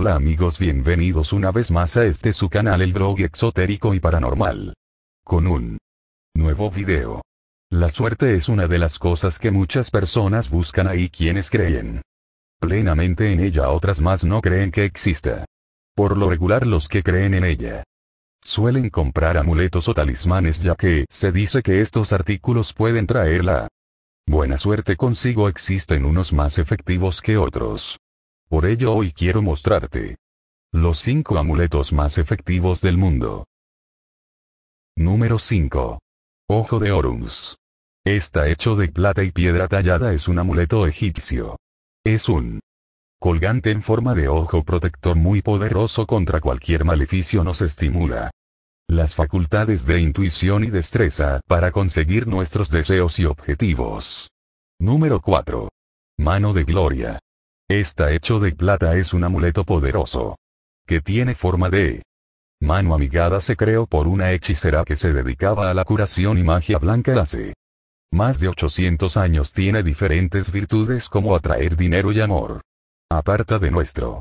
Hola amigos bienvenidos una vez más a este su canal el blog exotérico y paranormal. Con un nuevo video. La suerte es una de las cosas que muchas personas buscan ahí quienes creen plenamente en ella otras más no creen que exista. Por lo regular los que creen en ella suelen comprar amuletos o talismanes ya que se dice que estos artículos pueden traer la buena suerte consigo existen unos más efectivos que otros. Por ello hoy quiero mostrarte los 5 amuletos más efectivos del mundo. Número 5. Ojo de Horus. Está hecho de plata y piedra tallada es un amuleto egipcio. Es un colgante en forma de ojo protector muy poderoso contra cualquier maleficio nos estimula las facultades de intuición y destreza para conseguir nuestros deseos y objetivos. Número 4. Mano de Gloria. Está hecho de plata es un amuleto poderoso. Que tiene forma de mano amigada se creó por una hechicera que se dedicaba a la curación y magia blanca hace más de 800 años tiene diferentes virtudes como atraer dinero y amor. Aparta de nuestro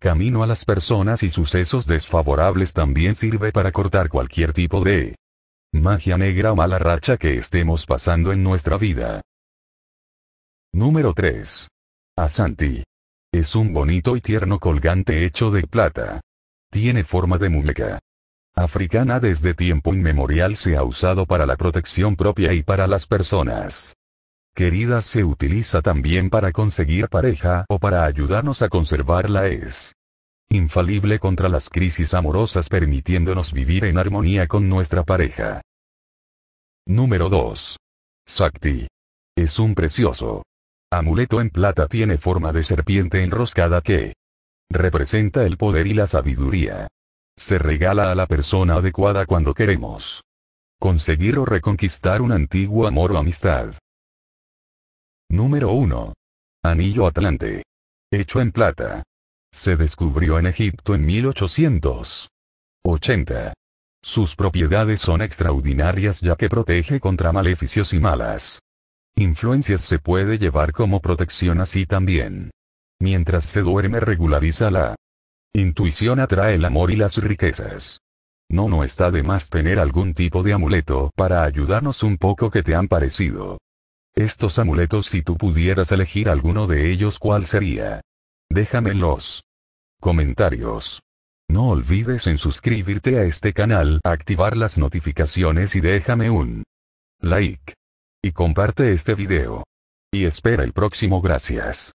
camino a las personas y sucesos desfavorables también sirve para cortar cualquier tipo de magia negra o mala racha que estemos pasando en nuestra vida. Número 3. Asanti. Es un bonito y tierno colgante hecho de plata. Tiene forma de muñeca. Africana desde tiempo inmemorial se ha usado para la protección propia y para las personas. Querida se utiliza también para conseguir pareja o para ayudarnos a conservarla es infalible contra las crisis amorosas permitiéndonos vivir en armonía con nuestra pareja. Número 2. Sakti. Es un precioso. Amuleto en plata tiene forma de serpiente enroscada que representa el poder y la sabiduría. Se regala a la persona adecuada cuando queremos conseguir o reconquistar un antiguo amor o amistad. Número 1. Anillo Atlante. Hecho en plata. Se descubrió en Egipto en 1880. Sus propiedades son extraordinarias ya que protege contra maleficios y malas influencias se puede llevar como protección así también. Mientras se duerme regulariza la intuición atrae el amor y las riquezas. No, no está de más tener algún tipo de amuleto para ayudarnos un poco que te han parecido. Estos amuletos si tú pudieras elegir alguno de ellos cuál sería. Déjame en los comentarios. No olvides en suscribirte a este canal, activar las notificaciones y déjame un like. Y comparte este video. Y espera el próximo gracias.